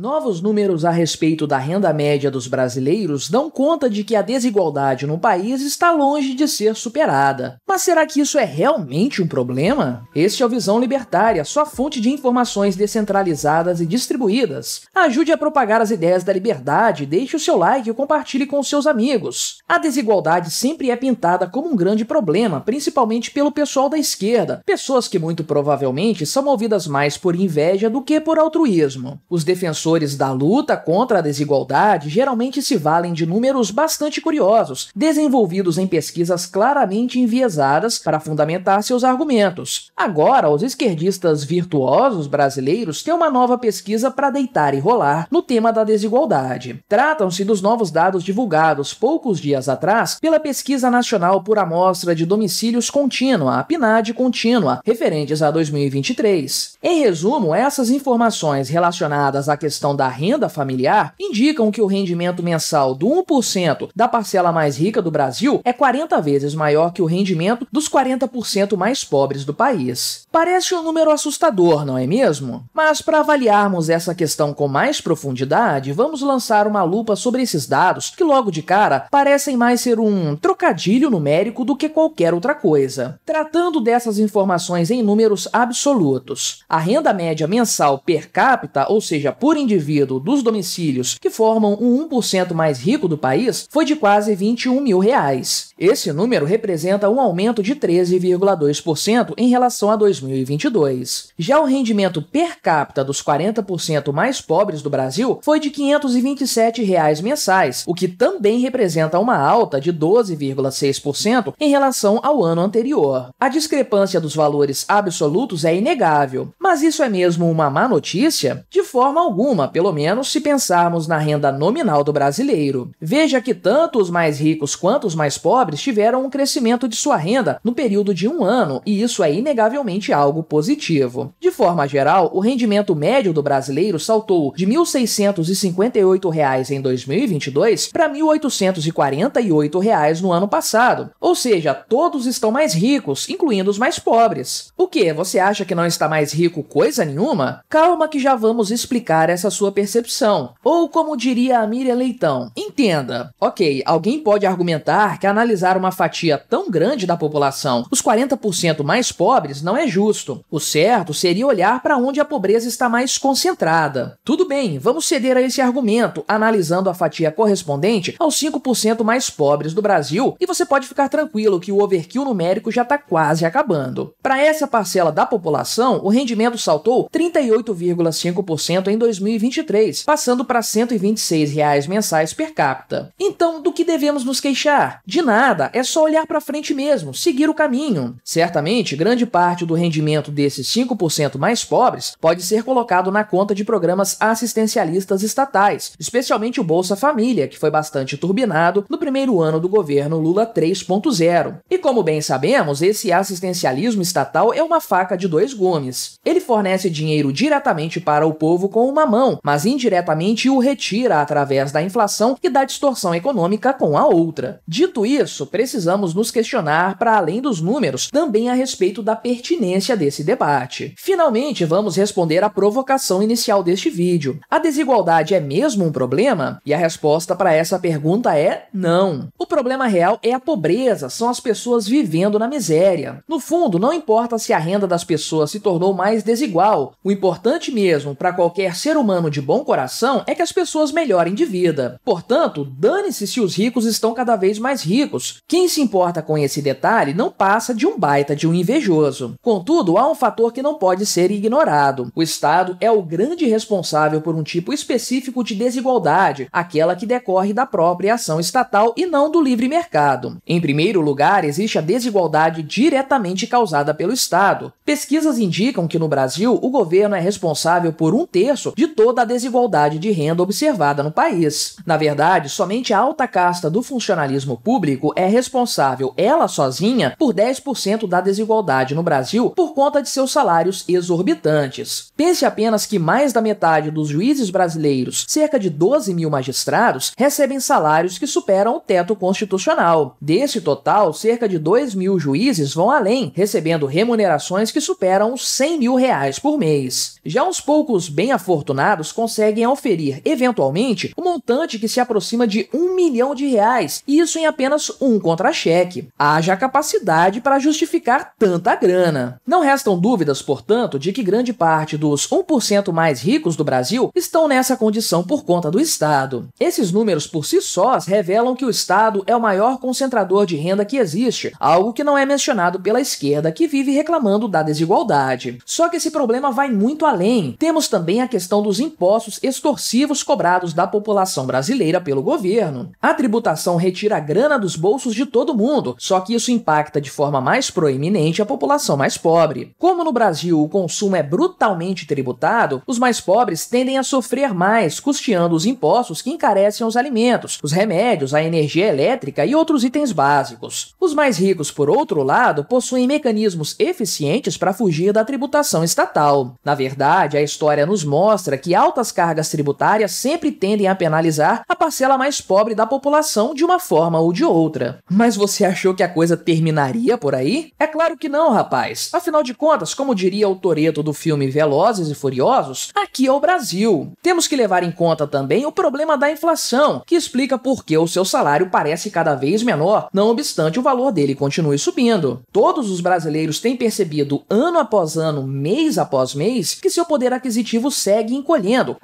Novos números a respeito da renda média dos brasileiros dão conta de que a desigualdade no país está longe de ser superada. Mas será que isso é realmente um problema? Este é o Visão Libertária, sua fonte de informações descentralizadas e distribuídas. Ajude a propagar as ideias da liberdade, deixe o seu like e compartilhe com seus amigos. A desigualdade sempre é pintada como um grande problema, principalmente pelo pessoal da esquerda, pessoas que muito provavelmente são movidas mais por inveja do que por altruísmo. Os defensores defensores da luta contra a desigualdade geralmente se valem de números bastante curiosos, desenvolvidos em pesquisas claramente enviesadas para fundamentar seus argumentos. Agora, os esquerdistas virtuosos brasileiros têm uma nova pesquisa para deitar e rolar no tema da desigualdade. Tratam-se dos novos dados divulgados poucos dias atrás pela Pesquisa Nacional por Amostra de Domicílios Contínua, a PNAD Contínua, referentes a 2023. Em resumo, essas informações relacionadas à questão questão da renda familiar indicam que o rendimento mensal do 1% da parcela mais rica do Brasil é 40 vezes maior que o rendimento dos 40% mais pobres do país. Parece um número assustador, não é mesmo? Mas para avaliarmos essa questão com mais profundidade, vamos lançar uma lupa sobre esses dados que logo de cara parecem mais ser um trocadilho numérico do que qualquer outra coisa. Tratando dessas informações em números absolutos, a renda média mensal per capita, ou seja, por indivíduo dos domicílios que formam o 1% mais rico do país foi de quase 21 mil reais. Esse número representa um aumento de 13,2% em relação a 2022. Já o rendimento per capita dos 40% mais pobres do Brasil foi de R$ 527 reais mensais, o que também representa uma alta de 12,6% em relação ao ano anterior. A discrepância dos valores absolutos é inegável, mas isso é mesmo uma má notícia? De forma alguma uma, pelo menos se pensarmos na renda nominal do brasileiro. Veja que tanto os mais ricos quanto os mais pobres tiveram um crescimento de sua renda no período de um ano, e isso é inegavelmente algo positivo. De forma geral, o rendimento médio do brasileiro saltou de R$ 1.658 em 2022 para R$ 1.848 no ano passado. Ou seja, todos estão mais ricos, incluindo os mais pobres. O que? Você acha que não está mais rico coisa nenhuma? Calma que já vamos explicar essa essa sua percepção. Ou como diria a Miriam Leitão, entenda, ok, alguém pode argumentar que analisar uma fatia tão grande da população, os 40% mais pobres, não é justo. O certo seria olhar para onde a pobreza está mais concentrada. Tudo bem, vamos ceder a esse argumento, analisando a fatia correspondente aos 5% mais pobres do Brasil, e você pode ficar tranquilo que o overkill numérico já está quase acabando. Para essa parcela da população, o rendimento saltou 38,5% em 2020 2023, passando para R$ 126 reais mensais per capita. Então, do que devemos nos queixar? De nada, é só olhar para frente mesmo, seguir o caminho. Certamente, grande parte do rendimento desses 5% mais pobres pode ser colocado na conta de programas assistencialistas estatais, especialmente o Bolsa Família, que foi bastante turbinado no primeiro ano do governo Lula 3.0. E como bem sabemos, esse assistencialismo estatal é uma faca de dois gumes. Ele fornece dinheiro diretamente para o povo com uma mão mão, mas indiretamente o retira através da inflação e da distorção econômica com a outra. Dito isso, precisamos nos questionar para além dos números, também a respeito da pertinência desse debate. Finalmente, vamos responder à provocação inicial deste vídeo. A desigualdade é mesmo um problema? E a resposta para essa pergunta é não. O problema real é a pobreza, são as pessoas vivendo na miséria. No fundo, não importa se a renda das pessoas se tornou mais desigual, o importante mesmo para qualquer ser humano humano de bom coração é que as pessoas melhorem de vida. Portanto, dane-se se os ricos estão cada vez mais ricos. Quem se importa com esse detalhe não passa de um baita de um invejoso. Contudo, há um fator que não pode ser ignorado. O Estado é o grande responsável por um tipo específico de desigualdade, aquela que decorre da própria ação estatal e não do livre mercado. Em primeiro lugar, existe a desigualdade diretamente causada pelo Estado. Pesquisas indicam que no Brasil o governo é responsável por um terço de toda a desigualdade de renda observada no país. Na verdade, somente a alta casta do funcionalismo público é responsável, ela sozinha, por 10% da desigualdade no Brasil por conta de seus salários exorbitantes. Pense apenas que mais da metade dos juízes brasileiros, cerca de 12 mil magistrados, recebem salários que superam o teto constitucional. Desse total, cerca de 2 mil juízes vão além, recebendo remunerações que superam os 100 mil reais por mês. Já uns poucos bem afortunados conseguem oferir, eventualmente, um montante que se aproxima de um milhão de reais, e isso em apenas um contra-cheque. Haja capacidade para justificar tanta grana. Não restam dúvidas, portanto, de que grande parte dos 1% mais ricos do Brasil estão nessa condição por conta do Estado. Esses números por si sós revelam que o Estado é o maior concentrador de renda que existe, algo que não é mencionado pela esquerda que vive reclamando da desigualdade. Só que esse problema vai muito além. Temos também a questão do dos impostos extorsivos cobrados da população brasileira pelo governo. A tributação retira a grana dos bolsos de todo mundo, só que isso impacta de forma mais proeminente a população mais pobre. Como no Brasil o consumo é brutalmente tributado, os mais pobres tendem a sofrer mais, custeando os impostos que encarecem os alimentos, os remédios, a energia elétrica e outros itens básicos. Os mais ricos, por outro lado, possuem mecanismos eficientes para fugir da tributação estatal. Na verdade, a história nos mostra que altas cargas tributárias sempre tendem a penalizar a parcela mais pobre da população de uma forma ou de outra. Mas você achou que a coisa terminaria por aí? É claro que não, rapaz. Afinal de contas, como diria o Toreto do filme Velozes e Furiosos, aqui é o Brasil. Temos que levar em conta também o problema da inflação, que explica por que o seu salário parece cada vez menor, não obstante o valor dele continue subindo. Todos os brasileiros têm percebido ano após ano, mês após mês, que seu poder aquisitivo segue em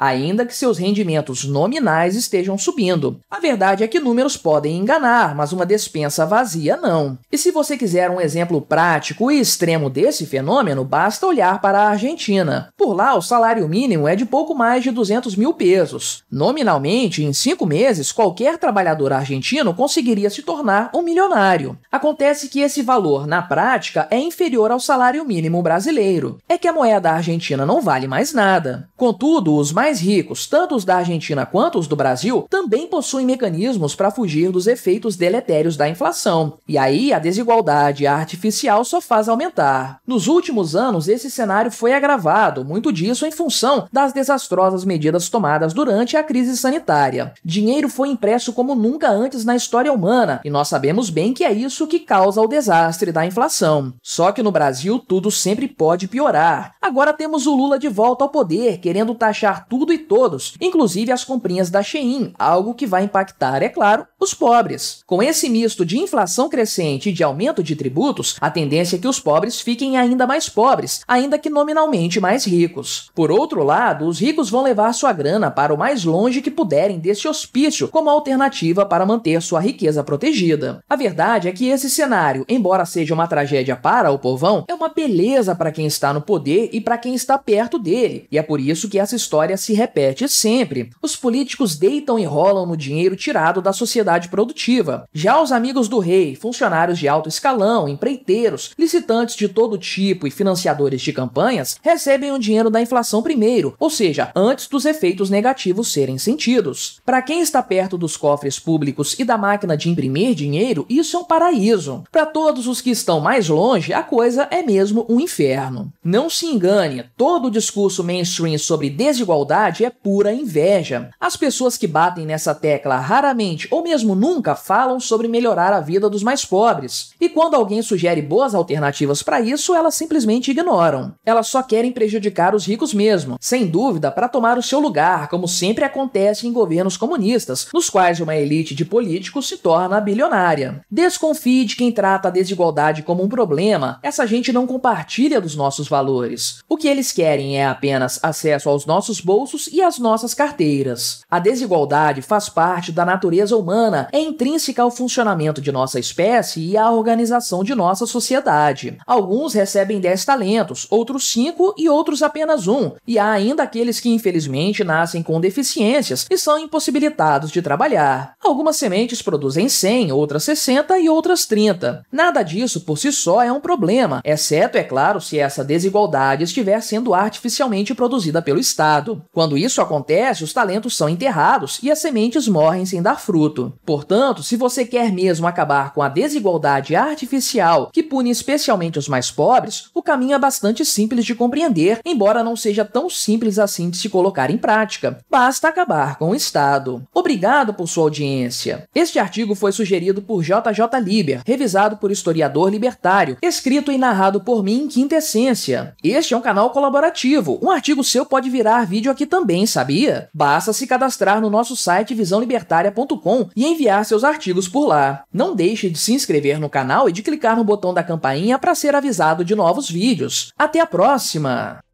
ainda que seus rendimentos nominais estejam subindo. A verdade é que números podem enganar, mas uma despensa vazia não. E se você quiser um exemplo prático e extremo desse fenômeno, basta olhar para a Argentina. Por lá, o salário mínimo é de pouco mais de 200 mil pesos. Nominalmente, em cinco meses, qualquer trabalhador argentino conseguiria se tornar um milionário. Acontece que esse valor, na prática, é inferior ao salário mínimo brasileiro. É que a moeda argentina não vale mais nada. Contudo, Contudo, os mais ricos, tanto os da Argentina quanto os do Brasil, também possuem mecanismos para fugir dos efeitos deletérios da inflação. E aí a desigualdade artificial só faz aumentar. Nos últimos anos, esse cenário foi agravado, muito disso em função das desastrosas medidas tomadas durante a crise sanitária. Dinheiro foi impresso como nunca antes na história humana, e nós sabemos bem que é isso que causa o desastre da inflação. Só que no Brasil tudo sempre pode piorar. Agora temos o Lula de volta ao poder, querendo taxar tudo e todos, inclusive as comprinhas da Shein, algo que vai impactar, é claro, os pobres. Com esse misto de inflação crescente e de aumento de tributos, a tendência é que os pobres fiquem ainda mais pobres, ainda que nominalmente mais ricos. Por outro lado, os ricos vão levar sua grana para o mais longe que puderem desse hospício como alternativa para manter sua riqueza protegida. A verdade é que esse cenário, embora seja uma tragédia para o povão, é uma beleza para quem está no poder e para quem está perto dele, e é por isso que essa história se repete sempre. Os políticos deitam e rolam no dinheiro tirado da sociedade produtiva. Já os amigos do rei, funcionários de alto escalão, empreiteiros, licitantes de todo tipo e financiadores de campanhas recebem o dinheiro da inflação primeiro, ou seja, antes dos efeitos negativos serem sentidos. Para quem está perto dos cofres públicos e da máquina de imprimir dinheiro, isso é um paraíso. Para todos os que estão mais longe, a coisa é mesmo um inferno. Não se engane, todo o discurso mainstream sobre desigualdade é pura inveja. As pessoas que batem nessa tecla raramente ou mesmo nunca falam sobre melhorar a vida dos mais pobres. E quando alguém sugere boas alternativas para isso, elas simplesmente ignoram. Elas só querem prejudicar os ricos mesmo, sem dúvida para tomar o seu lugar, como sempre acontece em governos comunistas, nos quais uma elite de políticos se torna bilionária. Desconfie de quem trata a desigualdade como um problema. Essa gente não compartilha dos nossos valores. O que eles querem é apenas acesso aos nossos nossos bolsos e as nossas carteiras. A desigualdade faz parte da natureza humana, é intrínseca ao funcionamento de nossa espécie e à organização de nossa sociedade. Alguns recebem 10 talentos, outros 5 e outros apenas um, e há ainda aqueles que infelizmente nascem com deficiências e são impossibilitados de trabalhar. Algumas sementes produzem 100, outras 60 e outras 30. Nada disso por si só é um problema, exceto, é claro, se essa desigualdade estiver sendo artificialmente produzida pelo Estado Estado. Quando isso acontece, os talentos são enterrados e as sementes morrem sem dar fruto. Portanto, se você quer mesmo acabar com a desigualdade artificial que pune especialmente os mais pobres, o caminho é bastante simples de compreender, embora não seja tão simples assim de se colocar em prática. Basta acabar com o Estado. Obrigado por sua audiência. Este artigo foi sugerido por JJ Liber, revisado por historiador libertário, escrito e narrado por mim em quinta essência. Este é um canal colaborativo. Um artigo seu pode virar virar vídeo aqui também, sabia? Basta se cadastrar no nosso site visãolibertaria.com e enviar seus artigos por lá. Não deixe de se inscrever no canal e de clicar no botão da campainha para ser avisado de novos vídeos. Até a próxima!